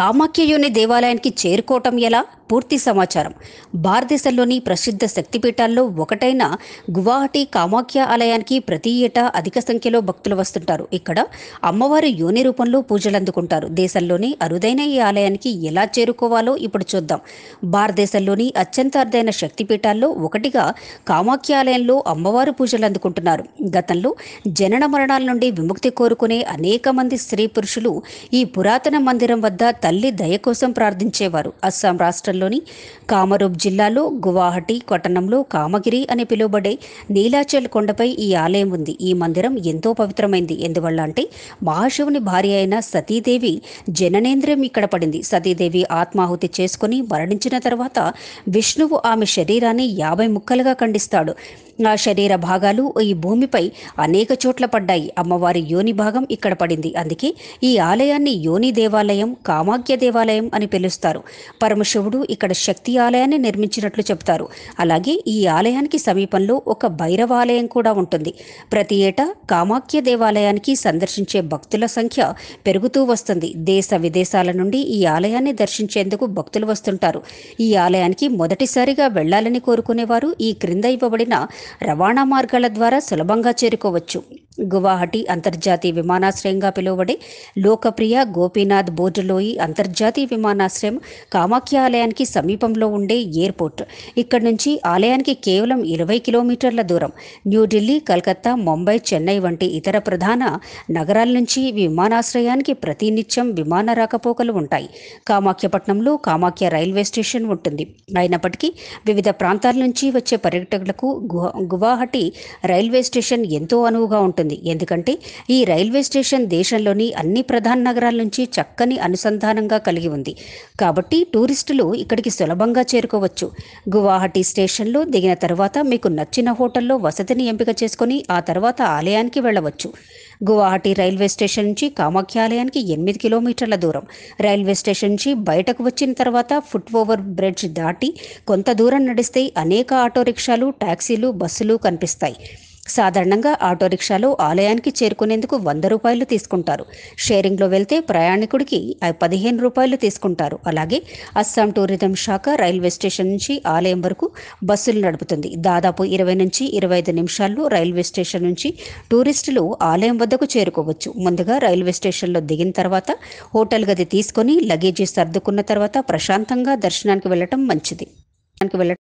కామాఖ్యయోని దేవాలయానికి చేరుకోవటం ఎలా పూర్తి సమాచారం భారతదేశంలోని ప్రసిద్ధ శక్తిపీఠాల్లో ఒకటైన గువాహటి కామాఖ్య ఆలయానికి ప్రతి ఏటా అధిక సంఖ్యలో భక్తులు వస్తుంటారు ఇక్కడ అమ్మవారి యోని రూపంలో పూజలు అందుకుంటారు దేశంలోని అరుదైన ఈ ఆలయానికి ఎలా చేరుకోవాలో ఇప్పుడు చూద్దాం భారతదేశంలోని అత్యంత అరుదైన శక్తిపీఠాల్లో ఒకటిగా కామాఖ్య ఆలయంలో అమ్మవారు పూజలు అందుకుంటున్నారు గతంలో జనన మరణాల నుండి విముక్తి కోరుకునే అనేక మంది స్త్రీ పురుషులు ఈ పురాతన మందిరం వద్ద తల్లి దయ కోసం ప్రార్థించేవారు అస్సాం రాష్ట్రంలోని కామరూప్ జిల్లాలో గువాహటి పట్టణంలో కామగిరి అని పిలువబడే నీలాచల్ కొండపై ఈ ఆలయం ఉంది ఈ మందిరం ఎంతో పవిత్రమైంది ఎందువల్ల అంటే మహాశివుని భార్య అయిన సతీదేవి జననేంద్రియం ఇక్కడ పడింది సతీదేవి ఆత్మాహుతి చేసుకుని మరణించిన తర్వాత విష్ణువు ఆమె శరీరాన్ని యాభై ముక్కలుగా ఖండిస్తాడు ఆ శరీర భాగాలు ఈ భూమిపై అనేక చోట్ల పడ్డాయి అమ్మవారి యోని భాగం ఇక్కడ పడింది అందుకే ఈ ఆలయాన్ని యోని దేవాలయం కామా భాగ్య దేవాలయం అని పిలుస్తారు పరమశివుడు ఇక్కడ శక్తి ఆలయాన్ని నిర్మించినట్లు చెప్తారు అలాగే ఈ ఆలయానికి సమీపంలో ఒక భైరవాలయం కూడా ఉంటుంది ప్రతి ఏటా కామాఖ్య దేవాలయానికి సందర్శించే భక్తుల సంఖ్య పెరుగుతూ వస్తుంది దేశ విదేశాల నుండి ఈ ఆలయాన్ని దర్శించేందుకు భక్తులు వస్తుంటారు ఈ ఆలయానికి మొదటిసారిగా వెళ్లాలని కోరుకునేవారు ఈ క్రింద ఇవ్వబడిన రవాణా మార్గాల ద్వారా సులభంగా చేరుకోవచ్చు గువాహటి అంతర్జాతీయ విమానాశ్రయంగా పిలువబడే లోకప్రియ గోపీనాథ్ బోర్డులోయి అంతర్జాతీయ విమానాశ్రయం కామాఖ్య ఆలయానికి సమీపంలో ఉండే ఎయిర్పోర్ట్ ఇక్కడ నుంచి ఆలయానికి కేవలం ఇరవై కిలోమీటర్ల దూరం న్యూఢిల్లీ కలకత్తా ముంబై చెన్నై వంటి ఇతర ప్రధాన నగరాల నుంచి విమానాశ్రయానికి ప్రతినిత్యం విమాన రాకపోకలు ఉంటాయి కామాఖ్యపట్నంలో కామాఖ్య రైల్వే స్టేషన్ ఉంటుంది అయినప్పటికీ వివిధ ప్రాంతాల నుంచి వచ్చే పర్యటకులకు గువాహటి రైల్వే స్టేషన్ ఎంతో అనువుగా ఉంటుంది ఉంటుంది ఎందుకంటే ఈ రైల్వే స్టేషన్ దేశంలోని అన్ని ప్రధాన నగరాల నుంచి చక్కని అనుసంధానంగా కలిగి ఉంది కాబట్టి టూరిస్టులు ఇక్కడికి సులభంగా చేరుకోవచ్చు గువాహటి స్టేషన్లో దిగిన తర్వాత మీకు నచ్చిన హోటల్లో వసతిని ఎంపిక చేసుకుని ఆ తర్వాత ఆలయానికి వెళ్ళవచ్చు గువాహటి రైల్వే స్టేషన్ నుంచి కామాఖ్యాలయానికి ఎనిమిది కిలోమీటర్ల దూరం రైల్వే స్టేషన్ నుంచి బయటకు వచ్చిన తర్వాత ఫుట్ ఓవర్ బ్రిడ్జ్ దాటి కొంత దూరం నడిస్తే అనేక ఆటో రిక్షాలు ట్యాక్సీలు బస్సులు కనిపిస్తాయి సాధారణంగా ఆటో రిక్షాలో ఆలయానికి చేరుకునేందుకు వంద రూపాయలు తీసుకుంటారు షేరింగ్లో వెళ్తే ప్రయాణికుడికి పదిహేను రూపాయలు తీసుకుంటారు అలాగే అస్సాం టూరిజం శాఖ రైల్వే స్టేషన్ నుంచి ఆలయం వరకు బస్సులు నడుపుతుంది దాదాపు ఇరవై నుంచి ఇరవై ఐదు నిమిషాల్లో రైల్వే స్టేషన్ నుంచి టూరిస్టులు ఆలయం వద్దకు చేరుకోవచ్చు ముందుగా రైల్వే స్టేషన్లో దిగిన తర్వాత హోటల్ గది తీసుకొని లగేజీ సర్దుకున్న తర్వాత ప్రశాంతంగా దర్శనానికి వెళ్ళటం మంచిది వెళ్ళటం